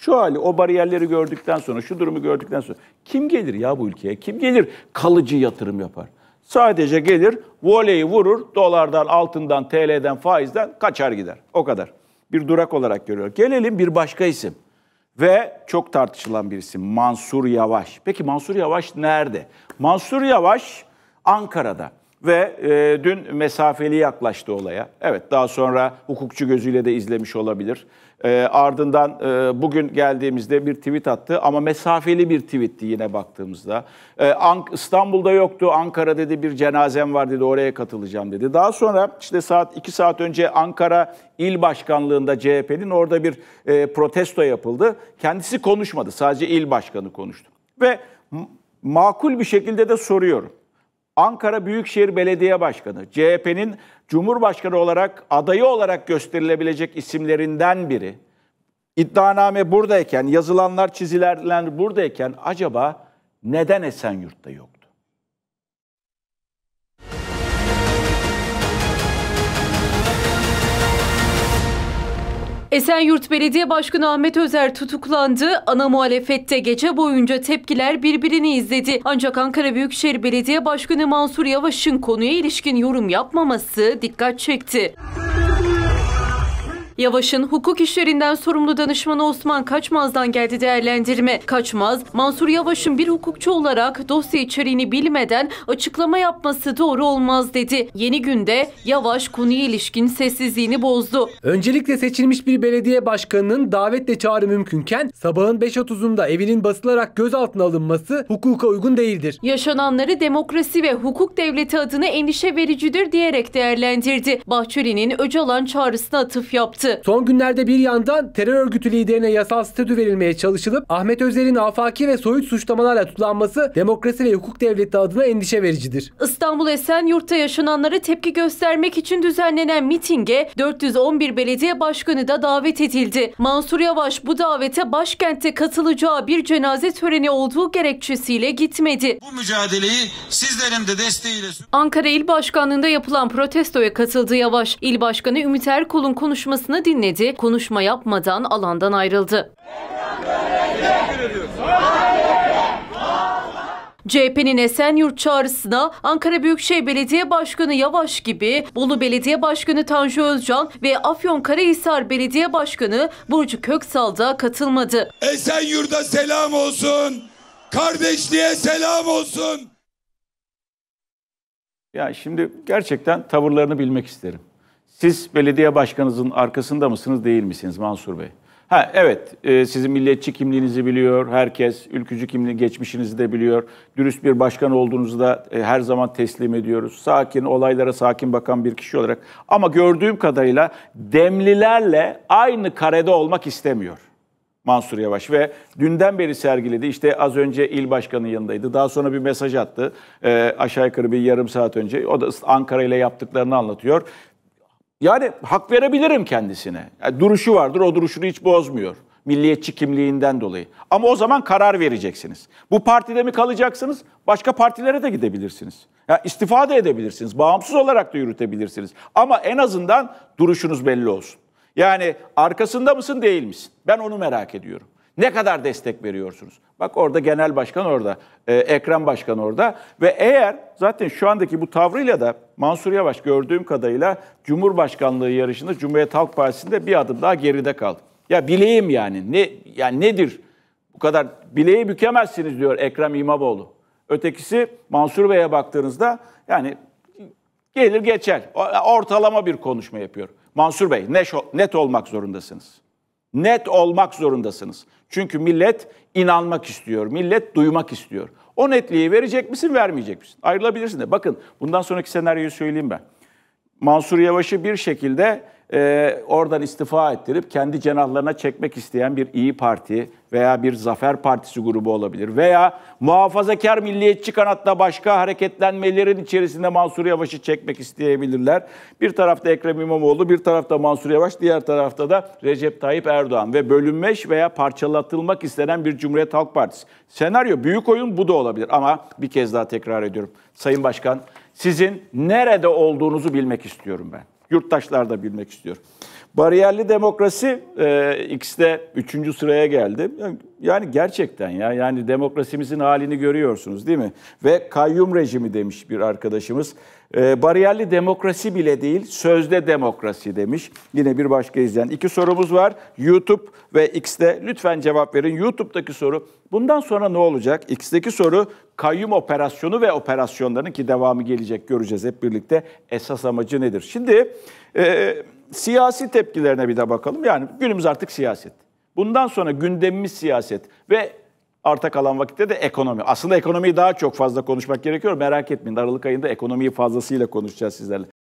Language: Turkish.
Şu hali o bariyerleri gördükten sonra, şu durumu gördükten sonra kim gelir ya bu ülkeye? Kim gelir kalıcı yatırım yapar? Sadece gelir, voleyi vurur, dolardan, altından, TL'den, faizden kaçar gider. O kadar. Bir durak olarak görüyor. Gelelim bir başka isim. Ve çok tartışılan bir isim Mansur Yavaş. Peki Mansur Yavaş nerede? Mansur Yavaş Ankara'da. Ve e, dün mesafeli yaklaştı olaya. Evet daha sonra hukukçu gözüyle de izlemiş olabilir. E, ardından e, bugün geldiğimizde bir tweet attı ama mesafeli bir tweetti yine baktığımızda. E, Ank İstanbul'da yoktu, Ankara dedi bir cenazem var dedi oraya katılacağım dedi. Daha sonra işte saat 2 saat önce Ankara İl Başkanlığı'nda CHP'nin orada bir e, protesto yapıldı. Kendisi konuşmadı sadece il başkanı konuştu. Ve makul bir şekilde de soruyorum. Ankara Büyükşehir Belediye Başkanı, CHP'nin Cumhurbaşkanı olarak adayı olarak gösterilebilecek isimlerinden biri. İddianame buradayken, yazılanlar, çizilenler buradayken acaba neden Esenyurt'ta yoktu? Esenyurt Belediye Başkanı Ahmet Özer tutuklandı. Ana muhalefette gece boyunca tepkiler birbirini izledi. Ancak Ankara Büyükşehir Belediye Başkanı Mansur Yavaş'ın konuya ilişkin yorum yapmaması dikkat çekti. Yavaş'ın hukuk işlerinden sorumlu danışmanı Osman Kaçmaz'dan geldi değerlendirme. Kaçmaz, Mansur Yavaş'ın bir hukukçu olarak dosya içeriğini bilmeden açıklama yapması doğru olmaz dedi. Yeni günde Yavaş konuya ilişkin sessizliğini bozdu. Öncelikle seçilmiş bir belediye başkanının davetle çağrı mümkünken sabahın 5.30'unda evinin basılarak gözaltına alınması hukuka uygun değildir. Yaşananları demokrasi ve hukuk devleti adına endişe vericidir diyerek değerlendirdi. Bahçeli'nin Öcalan çağrısına atıf yaptı açıkladı. Son günlerde bir yandan terör örgütü liderine yasal statü verilmeye çalışılıp Ahmet Özer'in afaki ve soyut suçlamalarla tutulanması demokrasi ve hukuk devleti adına endişe vericidir. İstanbul Esenyurt'ta yaşananlara tepki göstermek için düzenlenen mitinge 411 belediye başkanı da davet edildi. Mansur Yavaş bu davete başkentte katılacağı bir cenaze töreni olduğu gerekçesiyle gitmedi. Bu mücadeleyi sizlerin de desteğiyle... Ankara İl Başkanlığı'nda yapılan protestoya katıldı Yavaş. İl Başkanı Ümit Erkol'un konuşmasını dinledi, konuşma yapmadan alandan ayrıldı. CHP'nin Esenyurt çağrısına Ankara Büyükşehir Belediye Başkanı Yavaş gibi Bolu Belediye Başkanı Tanju Özcan ve Afyonkarahisar Belediye Başkanı Burcu Köksal da katılmadı. Esenyurt'a selam olsun, kardeşliğe selam olsun. Ya şimdi gerçekten tavırlarını bilmek isterim. Siz belediye başkanınızın arkasında mısınız değil misiniz Mansur Bey? Ha evet e, sizin milliyetçi kimliğinizi biliyor herkes, ülkücü kimliğin geçmişinizi de biliyor. Dürüst bir başkan olduğunuzu da e, her zaman teslim ediyoruz. Sakin, olaylara sakin bakan bir kişi olarak. Ama gördüğüm kadarıyla demlilerle aynı karede olmak istemiyor. Mansur Yavaş ve dünden beri sergiledi. İşte az önce il başkanının yanındaydı. Daha sonra bir mesaj attı. E, aşağı yukarı bir yarım saat önce. O da Ankara ile yaptıklarını anlatıyor. Yani hak verebilirim kendisine. Yani duruşu vardır, o duruşunu hiç bozmuyor. Milliyetçi kimliğinden dolayı. Ama o zaman karar vereceksiniz. Bu partide mi kalacaksınız? Başka partilere de gidebilirsiniz. Ya istifa da edebilirsiniz. Bağımsız olarak da yürütebilirsiniz. Ama en azından duruşunuz belli olsun. Yani arkasında mısın değil misin? Ben onu merak ediyorum. Ne kadar destek veriyorsunuz? Bak orada genel başkan orada, e, Ekrem başkan orada ve eğer zaten şu andaki bu tavrıyla da Mansur Yavaş gördüğüm kadarıyla Cumhurbaşkanlığı yarışında Cumhuriyet Halk Partisi'nde bir adım daha geride kaldı. Ya bileyim yani ne yani nedir? Bu kadar bileği bükemezsiniz diyor Ekrem İmamoğlu. Ötekisi Mansur Bey'e baktığınızda yani gelir geçer. Ortalama bir konuşma yapıyor. Mansur Bey net olmak zorundasınız. Net olmak zorundasınız. Çünkü millet inanmak istiyor, millet duymak istiyor. O netliği verecek misin, vermeyecek misin? Ayrılabilirsin de. Bakın bundan sonraki senaryoyu söyleyeyim ben. Mansur Yavaş'ı bir şekilde e, oradan istifa ettirip kendi cenahlarına çekmek isteyen bir iyi Parti veya bir Zafer Partisi grubu olabilir veya muhafazakar milliyetçi kanatta başka hareketlenmelerin içerisinde Mansur Yavaş'ı çekmek isteyebilirler. Bir tarafta Ekrem İmamoğlu, bir tarafta Mansur Yavaş, diğer tarafta da Recep Tayyip Erdoğan ve bölünmeş veya parçalatılmak istenen bir Cumhuriyet Halk Partisi. Senaryo büyük oyun bu da olabilir ama bir kez daha tekrar ediyorum. Sayın Başkan, sizin nerede olduğunuzu bilmek istiyorum ben yurttaşlar da bilmek istiyor. Bariyerli demokrasi e, X'de üçüncü sıraya geldi. Yani gerçekten ya yani demokrasimizin halini görüyorsunuz değil mi? Ve kayyum rejimi demiş bir arkadaşımız. E, bariyerli demokrasi bile değil sözde demokrasi demiş. Yine bir başka izleyen. İki sorumuz var. YouTube ve X'de lütfen cevap verin. YouTube'daki soru bundan sonra ne olacak? X'deki soru kayyum operasyonu ve operasyonların ki devamı gelecek göreceğiz hep birlikte. Esas amacı nedir? Şimdi... E, siyasi tepkilerine bir de bakalım. Yani günümüz artık siyaset. Bundan sonra gündemimiz siyaset ve arta kalan vakitte de ekonomi. Aslında ekonomiyi daha çok fazla konuşmak gerekiyor. Merak etmeyin Aralık ayında ekonomiyi fazlasıyla konuşacağız sizlerle.